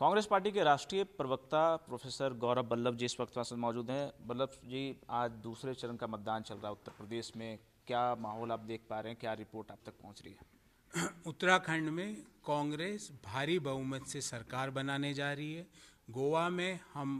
Congress party के राष्ट्रीय प्रवक्ता प्रोफेसर गौरव बल्लभ जी इस वक्त हमारे मौजूद हैं बल्लभ जी आज दूसरे चरण का मतदान चल रहा है उत्तर प्रदेश में क्या माहौल आप देख पा रहे हैं क्या रिपोर्ट आप तक पहुंच रही है उत्तराखंड में कांग्रेस भारी बहुमत से सरकार बनाने जा रही है गोवा में हम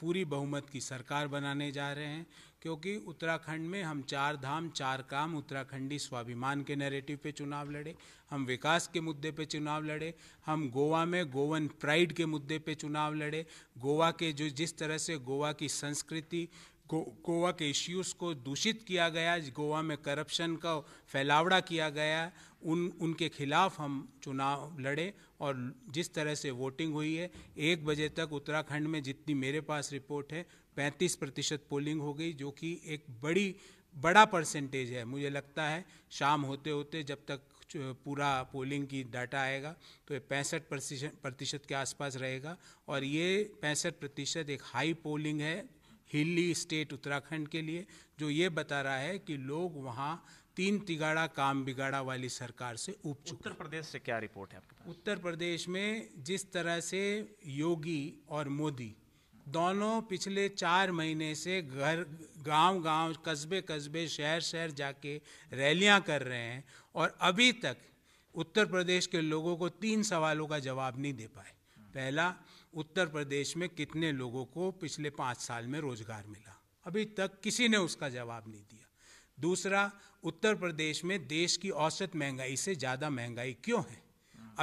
पूरी बहुमत की सरकार बनाने जा रहे हैं क्योंकि उत्तराखंड में हम चार धाम चार काम उत्तराखंडी स्वाभिमान के नैरेटिव पे चुनाव लड़े हम विकास के मुद्दे पे चुनाव लड़े हम गोवा में गोवन प्राइड के मुद्दे पे चुनाव लड़े गोवा के जो जिस तरह से गोवा की संस्कृति गोवा के इश्यूज़ को दूषित किया गया गोवा में करप्शन का फैलावड़ा किया गया उन उनके खिलाफ हम चुनाव लड़े और जिस तरह से वोटिंग हुई है एक बजे तक उत्तराखंड में जितनी मेरे पास रिपोर्ट है 35 प्रतिशत पोलिंग हो गई जो कि एक बड़ी बड़ा परसेंटेज है मुझे लगता है शाम होते होते जब तक पूरा पोलिंग की डाटा आएगा तो ये पैंसठ प्रतिशत के आसपास रहेगा और ये पैंसठ प्रतिशत एक हाई पोलिंग है हिली स्टेट उत्तराखंड के लिए जो ये बता रहा है कि लोग वहाँ तीन तिगाड़ा काम बिगाड़ा वाली सरकार से उप उत्तर प्रदेश से क्या रिपोर्ट है आपके पास उत्तर प्रदेश में जिस तरह से योगी और मोदी दोनों पिछले चार महीने से घर गांव गांव कस्बे कस्बे शहर शहर जाके रैलियां कर रहे हैं और अभी तक उत्तर प्रदेश के लोगों को तीन सवालों का जवाब नहीं दे पाए पहला उत्तर प्रदेश में कितने लोगों को पिछले पाँच साल में रोजगार मिला अभी तक किसी ने उसका जवाब नहीं दिया दूसरा उत्तर प्रदेश में देश की औसत महंगाई से ज़्यादा महंगाई क्यों है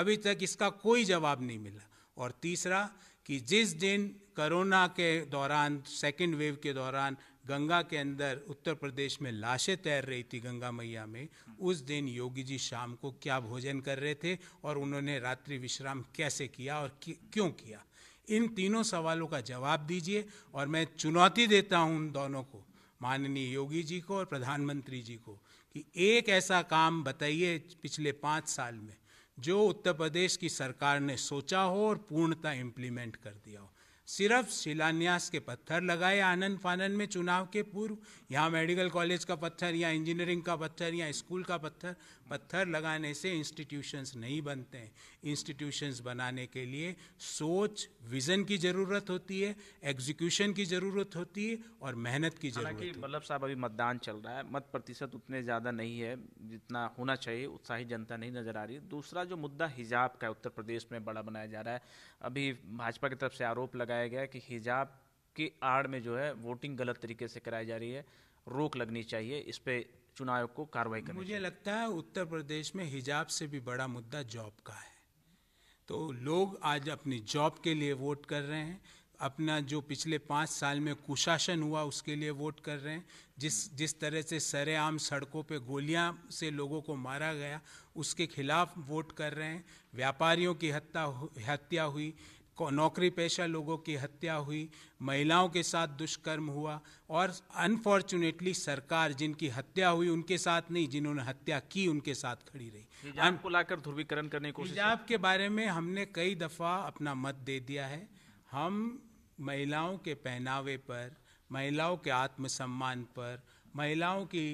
अभी तक इसका कोई जवाब नहीं मिला और तीसरा कि जिस दिन कोरोना के दौरान सेकेंड वेव के दौरान गंगा के अंदर उत्तर प्रदेश में लाशें तैर रही थी गंगा मैया में उस दिन योगी जी शाम को क्या भोजन कर रहे थे और उन्होंने रात्रि विश्राम कैसे किया और क्यों किया इन तीनों सवालों का जवाब दीजिए और मैं चुनौती देता हूँ उन दोनों को माननीय योगी जी को और प्रधानमंत्री जी को कि एक ऐसा काम बताइए पिछले पाँच साल में जो उत्तर प्रदेश की सरकार ने सोचा हो और पूर्णता इम्प्लीमेंट कर दिया हो सिर्फ शिलान्यास के पत्थर लगाए आनंद फानंद में चुनाव के पूर्व यहाँ मेडिकल कॉलेज का पत्थर या इंजीनियरिंग का पत्थर या स्कूल का पत्थर पत्थर लगाने से इंस्टीट्यूशंस नहीं बनते हैं इंस्टीट्यूशंस बनाने के लिए सोच विजन की ज़रूरत होती है एग्जीक्यूशन की ज़रूरत होती है और मेहनत की ज़रूरत मतलब साहब अभी मतदान चल रहा है मत प्रतिशत उतने ज़्यादा नहीं है जितना होना चाहिए उत्साहित जनता नहीं नज़र आ रही दूसरा जो मुद्दा हिजाब का उत्तर प्रदेश में बड़ा बनाया जा रहा है अभी भाजपा की तरफ से आरोप लगाया बताया गया कि हिजाब की आड़ में जो है वोटिंग गलत तरीके से कराई जा रही है रोक लगनी चाहिए इस पर चुनाव को कार्रवाई करनी मुझे चाहिए। लगता है उत्तर प्रदेश में हिजाब से भी बड़ा मुद्दा जॉब का है तो लोग आज अपनी जॉब के लिए वोट कर रहे हैं अपना जो पिछले पाँच साल में कुशासन हुआ उसके लिए वोट कर रहे हैं जिस जिस तरह से सरेआम सड़कों पे गोलियां से लोगों को मारा गया उसके खिलाफ वोट कर रहे हैं व्यापारियों की हत्या हत्या हुई नौकरी पेशा लोगों की हत्या हुई महिलाओं के साथ दुष्कर्म हुआ और अनफॉर्चुनेटली सरकार जिनकी हत्या हुई उनके साथ नहीं जिन्होंने हत्या की उनके साथ खड़ी रही को लाकर ध्रुवीकरण करने की हिजाब के बारे में हमने कई दफ़ा अपना मत दे दिया है हम महिलाओं के पहनावे पर महिलाओं के आत्मसम्मान पर महिलाओं की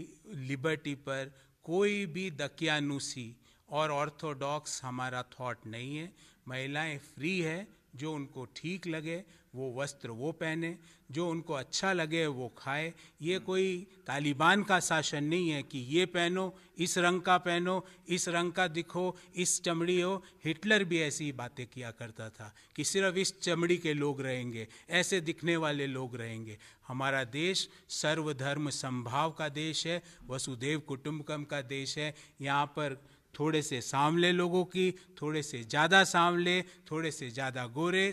लिबर्टी पर कोई भी दकियानुसी और ऑर्थोडॉक्स हमारा थॉट नहीं है महिलाएं फ्री है जो उनको ठीक लगे वो वस्त्र वो पहने जो उनको अच्छा लगे वो खाए ये हम्म। कोई तालिबान का शासन नहीं है कि ये पहनो इस रंग का पहनो इस रंग का दिखो इस चमड़ी हो हिटलर भी ऐसी बातें किया करता था कि सिर्फ इस चमड़ी के लोग रहेंगे ऐसे दिखने वाले लोग रहेंगे हमारा देश सर्वधर्म संभाव का देश है वसुदेव कुटुम्बकम का देश है यहाँ पर थोड़े से सांवले लोगों की थोड़े से ज़्यादा सांवले थोड़े से ज़्यादा गोरे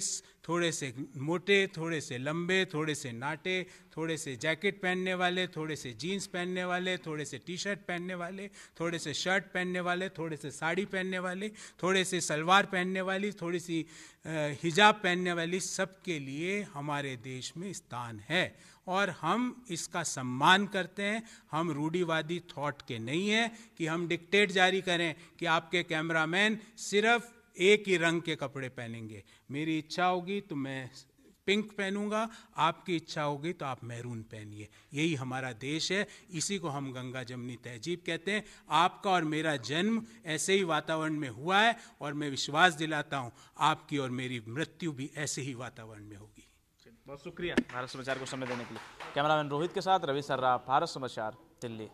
थोड़े से मोटे थोड़े से लंबे थोड़े से नाटे थोड़े से जैकेट पहनने वाले थोड़े से जीन्स पहनने वाले थोड़े से टी शर्ट पहनने वाले थोड़े से शर्ट पहनने वाले थोड़े से साड़ी पहनने वाले थोड़े से सलवार पहनने वाली थोड़ी सी हिजाब पहनने वाली सबके लिए हमारे देश में स्थान है और हम इसका सम्मान करते हैं हम रूढ़ीवादी थॉट के नहीं हैं कि हम डिक्टेट जारी करें कि आपके कैमरामैन सिर्फ एक ही रंग के कपड़े पहनेंगे मेरी इच्छा होगी तो मैं पिंक पहनूंगा आपकी इच्छा होगी तो आप मैरून पहनिए यही हमारा देश है इसी को हम गंगा जमनी तहजीब कहते हैं आपका और मेरा जन्म ऐसे ही वातावरण में हुआ है और मैं विश्वास दिलाता हूँ आपकी और मेरी मृत्यु भी ऐसे ही वातावरण में होगी बहुत शुक्रिया भारत समाचार को समय देने के लिए कैमरामैन रोहित के साथ रवि सर्रा भारत समाचार दिल्ली